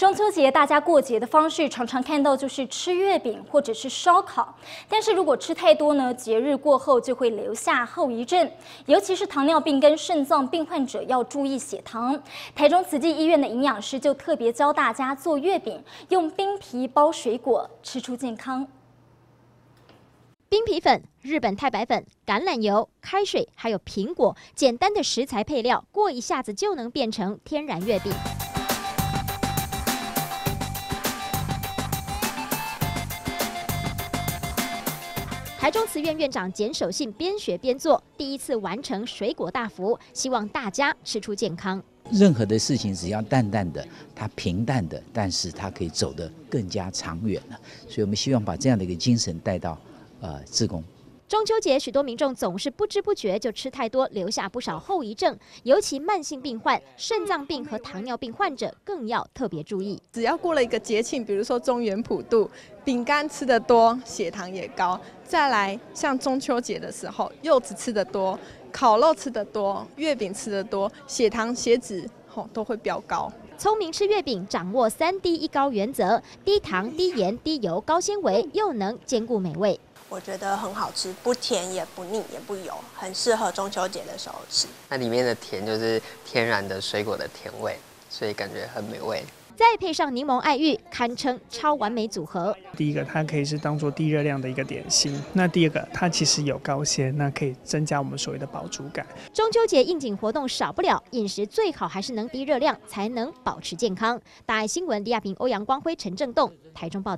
中秋节大家过节的方式，常常看到就是吃月饼或者是烧烤，但是如果吃太多呢，节日过后就会留下后遗症，尤其是糖尿病跟肾脏病患者要注意血糖。台中慈济医院的营养师就特别教大家做月饼，用冰皮包水果，吃出健康。冰皮粉、日本太白粉、橄榄油、开水，还有苹果，简单的食材配料，过一下子就能变成天然月饼。台中慈院院长简守信边学边做，第一次完成水果大福，希望大家吃出健康。任何的事情只要淡淡的，它平淡的，但是它可以走得更加长远了。所以我们希望把这样的一个精神带到，呃，自工。中秋节，许多民众总是不知不觉就吃太多，留下不少后遗症。尤其慢性病患、肾脏病和糖尿病患者更要特别注意。只要过了一个节庆，比如说中原普渡，饼干吃得多，血糖也高；再来像中秋节的时候，柚子吃得多，烤肉吃得多，月饼吃得多，血糖、血脂吼都会飙高。聪明吃月饼，掌握三低一高原则：低糖、低盐、低油、高纤维，又能兼顾美味。我觉得很好吃，不甜也不腻也不油，很适合中秋节的时候吃。那里面的甜就是天然的水果的甜味，所以感觉很美味。再配上柠檬爱玉，堪称超完美组合。第一个它可以是当做低热量的一个点心，那第二个它其实有高纤，那可以增加我们所谓的饱足感。中秋节应景活动少不了，饮食最好还是能低热量，才能保持健康。大爱新闻李亚平、欧阳光辉、陈正栋，台中报。